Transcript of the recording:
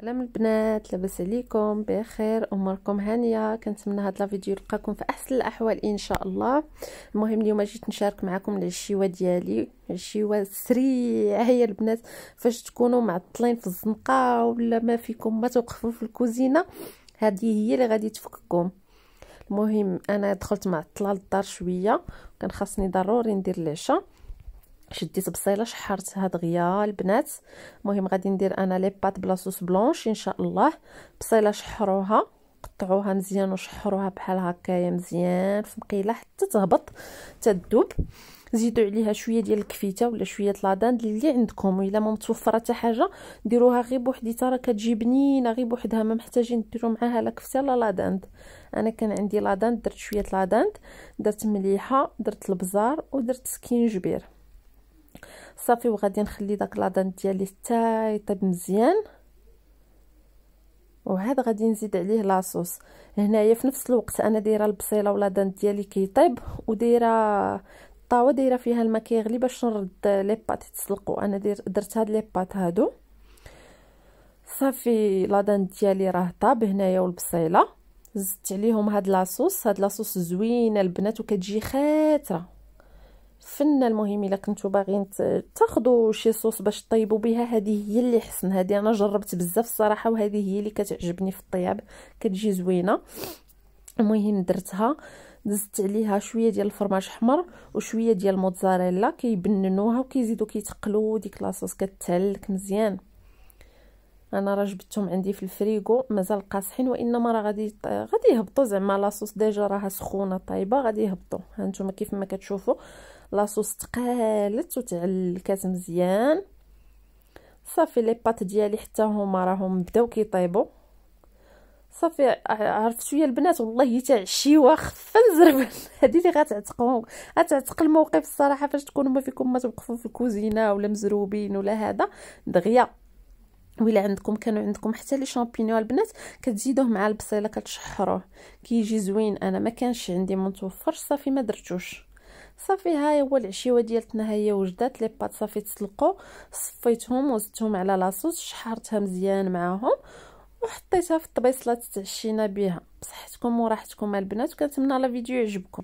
سلام البنات لاباس عليكم بخير اموركم هانيه كنتمنى هاد لا فيديو يلقاكم في احسن الاحوال ان شاء الله المهم اليوم جيت نشارك معكم العشيوه ديالي عشيوه سريعه هي البنات فاش تكونوا معطلين في الزنقه ولا ما فيكم ما توقفوا في الكوزينه هذه هي اللي غادي تفككم المهم انا دخلت معطله للدار شويه كان خاصني ضروري ندير العشاء شديت بصيله شحرت هاد غيا البنات المهم غادي ندير انا لي بات بلا صوص بلونش ان شاء الله بصيله شحروها قطعوها مزيان وشحروها بحال هكايا مزيان في مقيله حتى تهبط تذوب زيدوا عليها شويه ديال الكفيته ولا شويه لادان اللي عندكم الا ما متوفره حتى حاجه ديروها غير بوحديتها راه كتجي بنينه غير بوحدها ما محتاجين ديروا معاها لا كفته لا لادان انا كان عندي لادان درت شويه لادان درت مليحه درت البزار ودرت سكينجبير صافي وغادي نخلي داك لادان ديالي حتى يطيب مزيان وهذا غادي نزيد عليه لاصوص هنايا في نفس الوقت انا دايره البصيله ولادان ديالي كيطيب ودايره الطاوه دايره فيها الماء كيغلي باش نرد لي بات يتسلقوا انا درت هاد لي بات هادو صافي لادان ديالي راه طاب هنايا والبصيله زدت عليهم هاد لاصوص هاد لاصوص زوينه البنات وكتجي خاتره فن المهم الا كنتو باغيين تاخذوا شي صوص باش طيبوا بها هذه هي اللي حسن هذه انا جربت بزاف الصراحه وهذه هي اللي كتعجبني في الطياب كتجي زوينه المهم درتها دزت عليها شويه ديال الفرماج حمر وشويه ديال الموتزاريلا كيبننوها وكيزيدوا كيتقلو ديك لاصوص كتهلك مزيان انا راه جبتهم عندي في الفريغو مازال قاصحين وانما راه غادي غادي يهبطوا زعما لاصوص ديجا راها سخونه طايبه غادي يهبطوا هانتوما كيف ما كتشوفوا لاصوص تقالت وتعلكات مزيان صافي لي بات ديالي حتى هما راهم بداو كيطيبوا صافي عرفت شويه البنات والله حتى عشيوه خفن الزربل هذه اللي غتعتقوا غتعتق الموقف الصراحه فاش تكونوا ما فيكم ما توقفوا في الكوزينه ولا مزروبين ولا هذا دغيا ولا عندكم كانوا عندكم حتى لي شامبينيون البنات كتزيدوه مع البصيله كتشحروه كيجي زوين انا ما كانش عندي متوفر متوفرش صافي ما درتوش صافي هاي هو العشيوه ديالتنا هي وجدات لي بات صافي تسلقوا صفيتهم وزدتهم على لاصوص شحرتها مزيان معاهم وحطيتها في الطبيصله تتعشينا بها بصحتكم وراحتكم البنات وكنتمنى لا فيديو يعجبكم